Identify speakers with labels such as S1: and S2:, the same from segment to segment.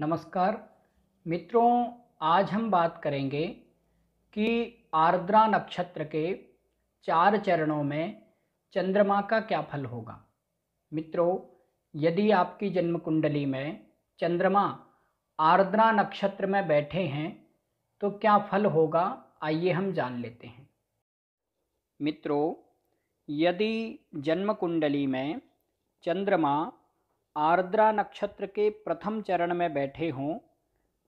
S1: नमस्कार मित्रों आज हम बात करेंगे कि आर्द्रा नक्षत्र के चार चरणों में चंद्रमा का क्या फल होगा मित्रों यदि आपकी जन्म कुंडली में चंद्रमा आर्द्रा नक्षत्र में बैठे हैं तो क्या फल होगा आइए हम जान लेते हैं मित्रों यदि जन्म कुंडली में चंद्रमा आर्द्रा नक्षत्र के प्रथम चरण में बैठे हों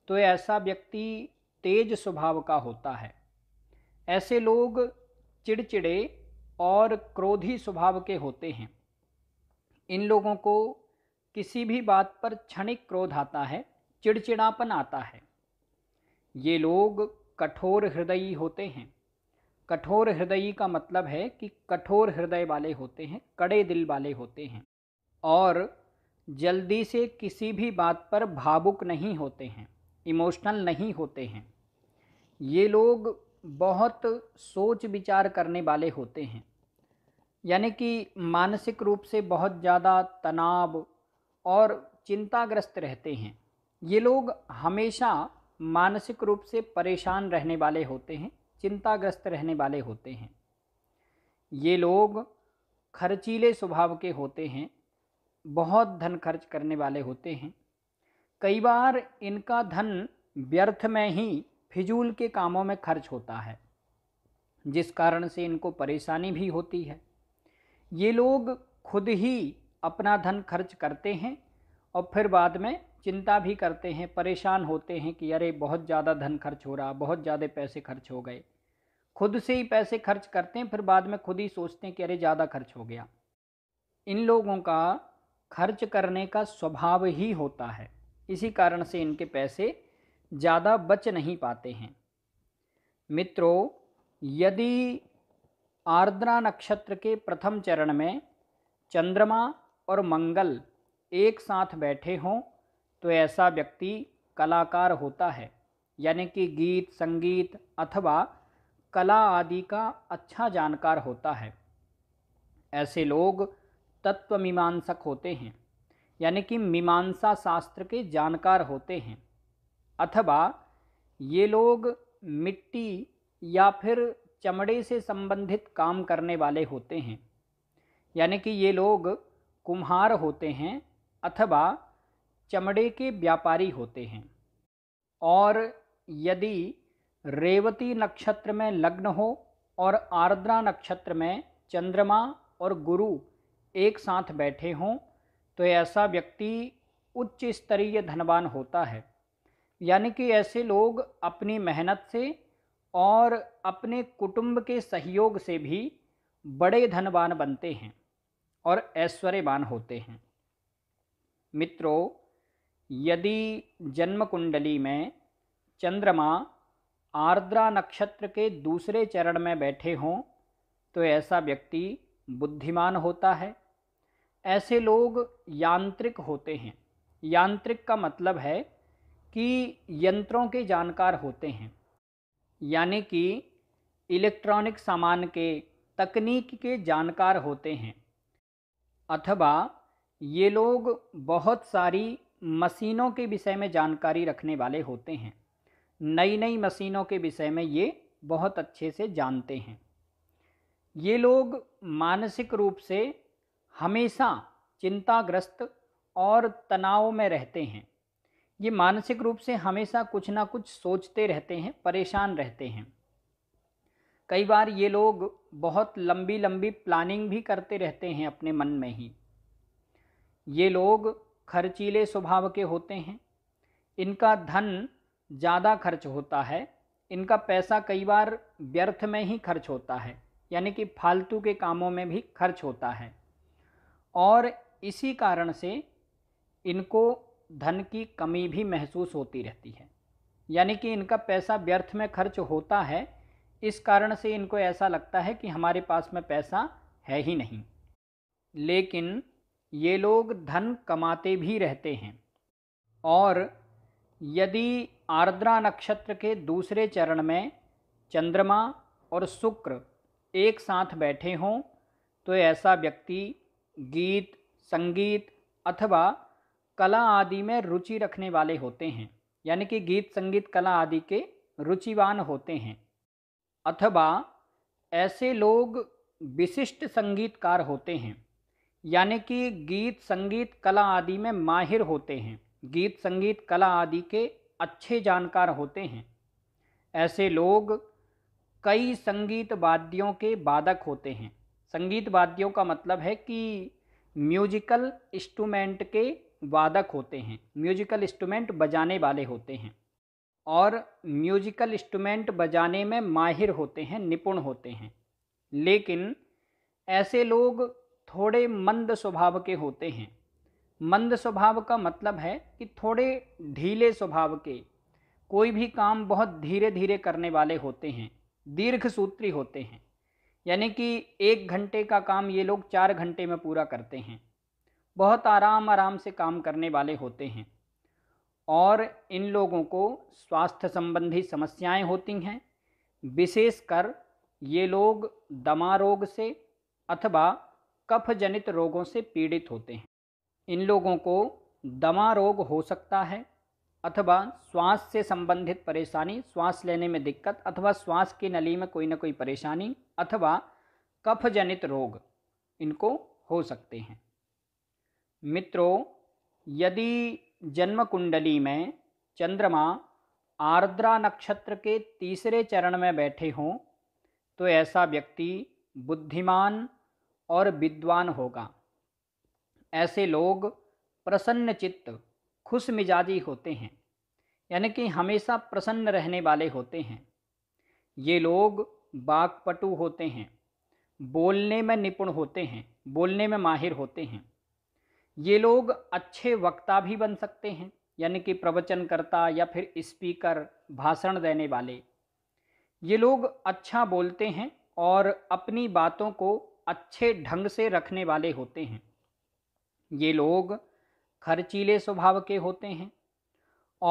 S1: तो ऐसा व्यक्ति तेज स्वभाव का होता है ऐसे लोग चिड़चिड़े और क्रोधी स्वभाव के होते हैं इन लोगों को किसी भी बात पर क्षणिक क्रोध आता है चिड़चिड़ापन आता है ये लोग कठोर हृदयी होते हैं कठोर हृदयी का मतलब है कि कठोर हृदय वाले होते हैं कड़े दिल वाले होते हैं और जल्दी से किसी भी बात पर भावुक नहीं होते हैं इमोशनल नहीं होते हैं ये लोग बहुत सोच विचार करने वाले होते हैं यानी कि मानसिक रूप से बहुत ज़्यादा तनाव और चिंताग्रस्त रहते हैं ये लोग हमेशा मानसिक रूप से परेशान रहने वाले होते हैं चिंताग्रस्त रहने वाले होते हैं ये लोग खर्चीले स्वभाव के होते हैं बहुत धन खर्च करने वाले होते हैं कई बार इनका धन व्यर्थ में ही फिजूल के कामों में खर्च होता है जिस कारण से इनको परेशानी भी होती है ये लोग खुद ही अपना धन खर्च करते हैं और फिर बाद में चिंता भी करते हैं परेशान होते हैं कि अरे बहुत ज़्यादा धन खर्च हो रहा बहुत ज़्यादा पैसे खर्च हो गए खुद से ही पैसे खर्च करते हैं फिर बाद में खुद ही सोचते हैं कि अरे ज़्यादा खर्च हो गया इन लोगों का खर्च करने का स्वभाव ही होता है इसी कारण से इनके पैसे ज़्यादा बच नहीं पाते हैं मित्रों यदि आर्द्रा नक्षत्र के प्रथम चरण में चंद्रमा और मंगल एक साथ बैठे हों तो ऐसा व्यक्ति कलाकार होता है यानी कि गीत संगीत अथवा कला आदि का अच्छा जानकार होता है ऐसे लोग तत्व मीमांसक होते हैं यानी कि मीमांसा शास्त्र के जानकार होते हैं अथवा ये लोग मिट्टी या फिर चमड़े से संबंधित काम करने वाले होते हैं यानी कि ये लोग कुम्हार होते हैं अथवा चमड़े के व्यापारी होते हैं और यदि रेवती नक्षत्र में लग्न हो और आर्द्रा नक्षत्र में चंद्रमा और गुरु एक साथ बैठे हों तो ऐसा व्यक्ति उच्च स्तरीय धनवान होता है यानी कि ऐसे लोग अपनी मेहनत से और अपने कुटुंब के सहयोग से भी बड़े धनवान बनते हैं और ऐश्वर्यवान होते हैं मित्रों यदि जन्म कुंडली में चंद्रमा आर्द्रा नक्षत्र के दूसरे चरण में बैठे हों तो ऐसा व्यक्ति बुद्धिमान होता है ऐसे लोग यांत्रिक होते हैं यांत्रिक का मतलब है कि यंत्रों के जानकार होते हैं यानी कि इलेक्ट्रॉनिक सामान के तकनीक के जानकार होते हैं अथवा ये लोग बहुत सारी मशीनों के विषय में जानकारी रखने वाले होते हैं नई नई मशीनों के विषय में ये बहुत अच्छे से जानते हैं ये लोग मानसिक रूप से हमेशा चिंताग्रस्त और तनाव में रहते हैं ये मानसिक रूप से हमेशा कुछ ना कुछ सोचते रहते हैं परेशान रहते हैं कई बार ये लोग बहुत लंबी लंबी प्लानिंग भी करते रहते हैं अपने मन में ही ये लोग खर्चीले स्वभाव के होते हैं इनका धन ज़्यादा खर्च होता है इनका पैसा कई बार व्यर्थ में ही खर्च होता है यानी कि फालतू के कामों में भी खर्च होता है और इसी कारण से इनको धन की कमी भी महसूस होती रहती है यानी कि इनका पैसा व्यर्थ में खर्च होता है इस कारण से इनको ऐसा लगता है कि हमारे पास में पैसा है ही नहीं लेकिन ये लोग धन कमाते भी रहते हैं और यदि आर्द्रा नक्षत्र के दूसरे चरण में चंद्रमा और शुक्र एक साथ बैठे हों तो ऐसा व्यक्ति गीत संगीत अथवा कला आदि में रुचि रखने वाले होते हैं यानी कि गीत संगीत कला आदि के रुचिवान होते हैं अथवा ऐसे लोग विशिष्ट संगीतकार होते हैं यानी कि गीत संगीत कला आदि में माहिर होते हैं गीत संगीत कला आदि के अच्छे जानकार होते हैं ऐसे लोग कई संगीत वाद्यों के वादक होते हैं संगीत वाद्यों का मतलब है कि म्यूजिकल इंस्ट्रूमेंट के वादक होते हैं म्यूजिकल इंस्ट्रूमेंट बजाने वाले होते हैं और म्यूजिकल इंस्ट्रूमेंट बजाने में माहिर होते हैं निपुण होते हैं लेकिन ऐसे लोग थोड़े मंद स्वभाव के होते हैं मंद स्वभाव का मतलब है कि थोड़े ढीले स्वभाव के कोई भी काम बहुत धीरे धीरे करने वाले होते हैं दीर्घ सूत्री होते हैं यानी कि एक घंटे का काम ये लोग चार घंटे में पूरा करते हैं बहुत आराम आराम से काम करने वाले होते हैं और इन लोगों को स्वास्थ्य संबंधी समस्याएं होती हैं विशेषकर ये लोग दमा रोग से अथवा कफ जनित रोगों से पीड़ित होते हैं इन लोगों को दमा रोग हो सकता है अथवा श्वास से संबंधित परेशानी श्वास लेने में दिक्कत अथवा श्वास की नली में कोई ना कोई परेशानी अथवा कफ जनित रोग इनको हो सकते हैं मित्रों यदि जन्म कुंडली में चंद्रमा आर्द्रा नक्षत्र के तीसरे चरण में बैठे हों तो ऐसा व्यक्ति बुद्धिमान और विद्वान होगा ऐसे लोग प्रसन्न चित्त खुश मिजाजी होते हैं यानी कि हमेशा प्रसन्न रहने वाले होते हैं ये लोग बागपटु होते हैं बोलने में निपुण होते हैं बोलने में माहिर होते हैं ये लोग अच्छे वक्ता भी बन सकते हैं यानी कि प्रवचनकर्ता या फिर स्पीकर भाषण देने वाले ये लोग अच्छा बोलते हैं और अपनी बातों को अच्छे ढंग से रखने वाले होते हैं ये लोग खर्चीले स्वभाव के होते हैं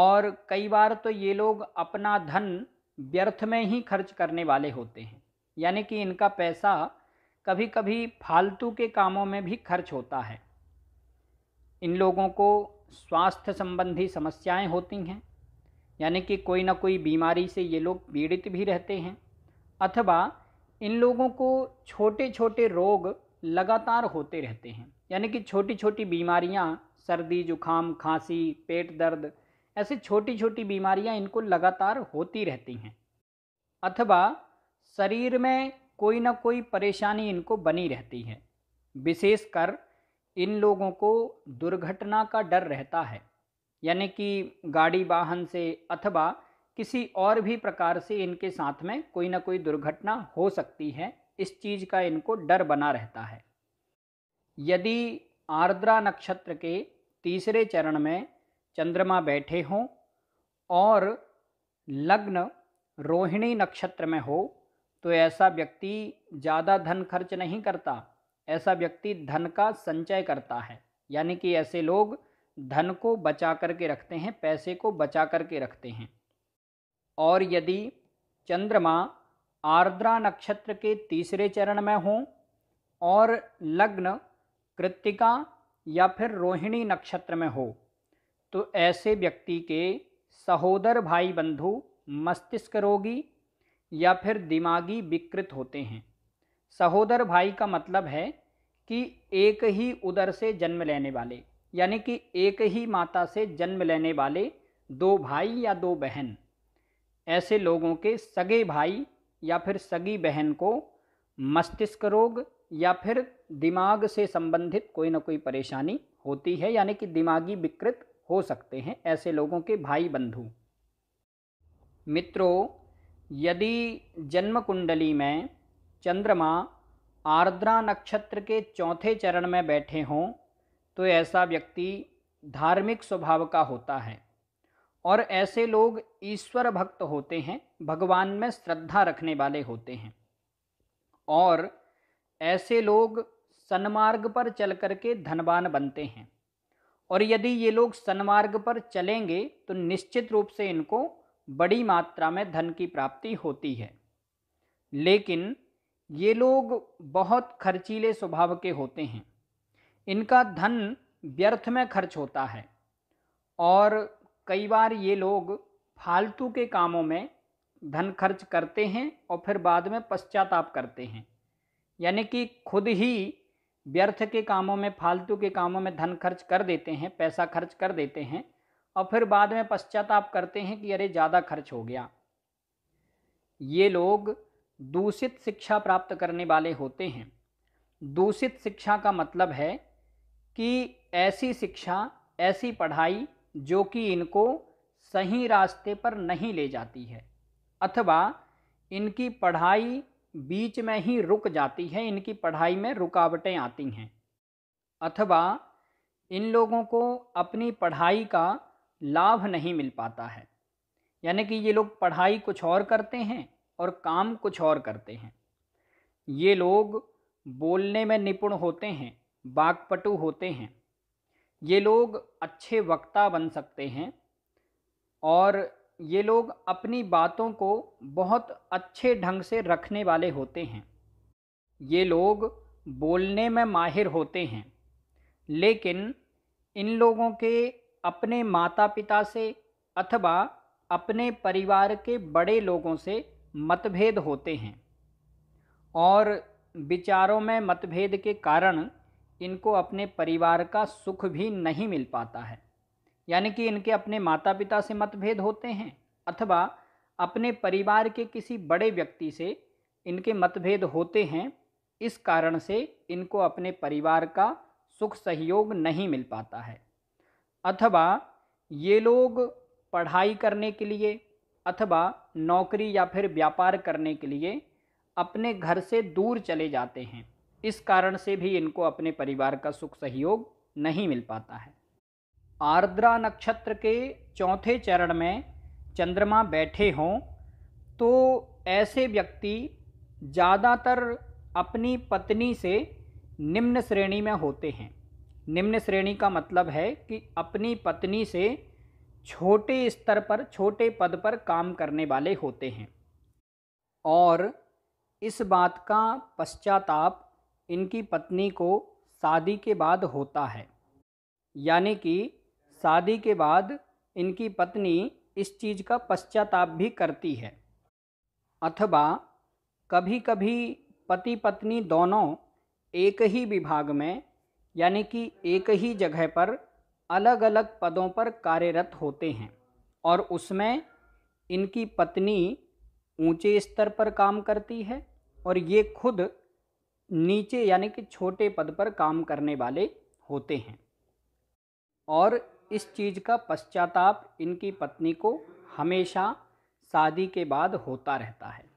S1: और कई बार तो ये लोग अपना धन व्यर्थ में ही खर्च करने वाले होते हैं यानी कि इनका पैसा कभी कभी फालतू के कामों में भी खर्च होता है इन लोगों को स्वास्थ्य संबंधी समस्याएं होती हैं यानी कि कोई ना कोई बीमारी से ये लोग पीड़ित भी रहते हैं अथवा इन लोगों को छोटे छोटे रोग लगातार होते रहते हैं यानी कि छोटी छोटी बीमारियां सर्दी जुखाम खांसी पेट दर्द ऐसी छोटी छोटी बीमारियां इनको लगातार होती रहती हैं अथवा शरीर में कोई ना कोई परेशानी इनको बनी रहती है विशेषकर इन लोगों को दुर्घटना का डर रहता है यानी कि गाड़ी वाहन से अथवा किसी और भी प्रकार से इनके साथ में कोई ना कोई दुर्घटना हो सकती है इस चीज़ का इनको डर बना रहता है यदि आर्द्रा नक्षत्र के तीसरे चरण में चंद्रमा बैठे हों और लग्न रोहिणी नक्षत्र में हो तो ऐसा व्यक्ति ज़्यादा धन खर्च नहीं करता ऐसा व्यक्ति धन का संचय करता है यानी कि ऐसे लोग धन को बचा करके रखते हैं पैसे को बचा करके रखते हैं और यदि चंद्रमा आर्द्रा नक्षत्र के तीसरे चरण में हों और लग्न कृतिका या फिर रोहिणी नक्षत्र में हो तो ऐसे व्यक्ति के सहोदर भाई बंधु मस्तिष्क रोगी या फिर दिमागी विकृत होते हैं सहोदर भाई का मतलब है कि एक ही उदर से जन्म लेने वाले यानी कि एक ही माता से जन्म लेने वाले दो भाई या दो बहन ऐसे लोगों के सगे भाई या फिर सगी बहन को मस्तिष्क रोग या फिर दिमाग से संबंधित कोई ना कोई परेशानी होती है यानी कि दिमागी विकृत हो सकते हैं ऐसे लोगों के भाई बंधु मित्रों यदि जन्म कुंडली में चंद्रमा आर्द्रा नक्षत्र के चौथे चरण में बैठे हों तो ऐसा व्यक्ति धार्मिक स्वभाव का होता है और ऐसे लोग ईश्वर भक्त होते हैं भगवान में श्रद्धा रखने वाले होते हैं और ऐसे लोग सन्मार्ग पर चल करके धनवान बनते हैं और यदि ये लोग सन्मार्ग पर चलेंगे तो निश्चित रूप से इनको बड़ी मात्रा में धन की प्राप्ति होती है लेकिन ये लोग बहुत खर्चीले स्वभाव के होते हैं इनका धन व्यर्थ में खर्च होता है और कई बार ये लोग फालतू के कामों में धन खर्च करते हैं और फिर बाद में पश्चाताप करते हैं यानी कि खुद ही व्यर्थ के कामों में फालतू के कामों में धन खर्च कर देते हैं पैसा खर्च कर देते हैं और फिर बाद में पश्चाताप करते हैं कि अरे ज़्यादा खर्च हो गया ये लोग दूषित शिक्षा प्राप्त करने वाले होते हैं दूषित शिक्षा का मतलब है कि ऐसी शिक्षा ऐसी पढ़ाई जो कि इनको सही रास्ते पर नहीं ले जाती है अथवा इनकी पढ़ाई बीच में ही रुक जाती है इनकी पढ़ाई में रुकावटें आती हैं अथवा इन लोगों को अपनी पढ़ाई का लाभ नहीं मिल पाता है यानी कि ये लोग पढ़ाई कुछ और करते हैं और काम कुछ और करते हैं ये लोग बोलने में निपुण होते हैं बागपटु होते हैं ये लोग अच्छे वक्ता बन सकते हैं और ये लोग अपनी बातों को बहुत अच्छे ढंग से रखने वाले होते हैं ये लोग बोलने में माहिर होते हैं लेकिन इन लोगों के अपने माता पिता से अथवा अपने परिवार के बड़े लोगों से मतभेद होते हैं और विचारों में मतभेद के कारण इनको अपने परिवार का सुख भी नहीं मिल पाता है यानी कि इनके अपने माता पिता से मतभेद होते हैं अथवा अपने परिवार के किसी बड़े व्यक्ति से इनके मतभेद होते हैं इस कारण से इनको अपने परिवार का सुख सहयोग नहीं मिल पाता है अथवा ये लोग पढ़ाई करने के लिए अथवा नौकरी या फिर व्यापार करने के लिए अपने घर से दूर चले जाते हैं इस कारण से भी इनको अपने परिवार का सुख सहयोग नहीं मिल पाता है आर्द्रा नक्षत्र के चौथे चरण में चंद्रमा बैठे हों तो ऐसे व्यक्ति ज़्यादातर अपनी पत्नी से निम्न श्रेणी में होते हैं निम्न श्रेणी का मतलब है कि अपनी पत्नी से छोटे स्तर पर छोटे पद पर काम करने वाले होते हैं और इस बात का पश्चाताप इनकी पत्नी को शादी के बाद होता है यानी कि शादी के बाद इनकी पत्नी इस चीज़ का पश्चाताप भी करती है अथवा कभी कभी पति पत्नी दोनों एक ही विभाग में यानी कि एक ही जगह पर अलग अलग पदों पर कार्यरत होते हैं और उसमें इनकी पत्नी ऊंचे स्तर पर काम करती है और ये खुद नीचे यानी कि छोटे पद पर काम करने वाले होते हैं और इस चीज़ का पश्चाताप इनकी पत्नी को हमेशा शादी के बाद होता रहता है